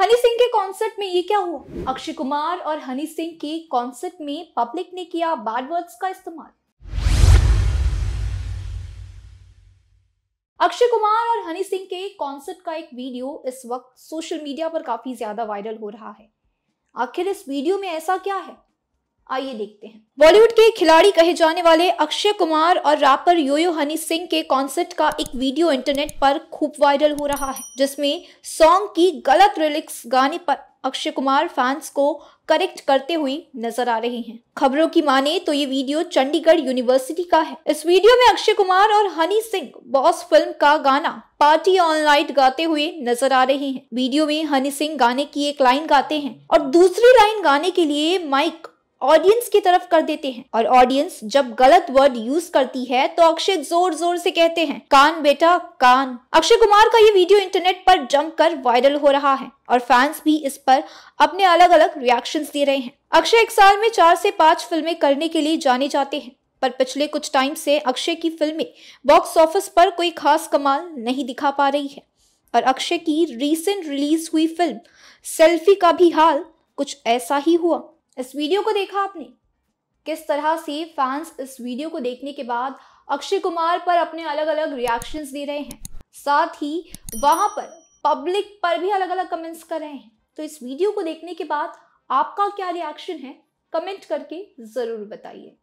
हनी सिंह के कॉन्सर्ट में ये क्या हुआ अक्षय कुमार और हनी सिंह के कॉन्सर्ट में पब्लिक ने किया बैड वर्ड्स का इस्तेमाल अक्षय कुमार और हनी सिंह के कॉन्सर्ट का एक वीडियो इस वक्त सोशल मीडिया पर काफी ज्यादा वायरल हो रहा है आखिर इस वीडियो में ऐसा क्या है आइए देखते हैं बॉलीवुड के खिलाड़ी कहे जाने वाले अक्षय कुमार और रैपर योयो हनी सिंह के कॉन्सर्ट का एक वीडियो इंटरनेट पर खूब वायरल हो रहा है जिसमें सॉन्ग की गलत रिलिक्स गाने पर अक्षय कुमार फैंस को करेक्ट करते हुए नजर आ रहे हैं खबरों की माने तो ये वीडियो चंडीगढ़ यूनिवर्सिटी का है इस वीडियो में अक्षय कुमार और हनी सिंह बॉस फिल्म का गाना पार्टी ऑन लाइट गाते हुए नजर आ रहे हैं वीडियो में हनी सिंह गाने की एक लाइन गाते हैं और दूसरी लाइन गाने के लिए माइक ऑडियंस की तरफ कर देते हैं और ऑडियंस जब गलत वर्ड यूज करती है तो अक्षय जोर जोर से कहते हैं कान बेटा कान अक्षय कुमार का ये वीडियो इंटरनेट पर जमकर वायरल हो रहा है और फैंस भी इस पर अपने अलग अलग रिएक्शन दे रहे हैं अक्षय एक साल में चार से पांच फिल्में करने के लिए जाने जाते हैं पर पिछले कुछ टाइम से अक्षय की फिल्में बॉक्स ऑफिस पर कोई खास कमाल नहीं दिखा पा रही है और अक्षय की रीसेंट रिलीज हुई फिल्म सेल्फी का भी हाल कुछ ऐसा ही हुआ इस वीडियो को देखा आपने किस तरह से फैंस इस वीडियो को देखने के बाद अक्षय कुमार पर अपने अलग अलग रिएक्शंस दे रहे हैं साथ ही वहां पर पब्लिक पर भी अलग अलग कमेंट्स कर रहे हैं तो इस वीडियो को देखने के बाद आपका क्या रिएक्शन है कमेंट करके ज़रूर बताइए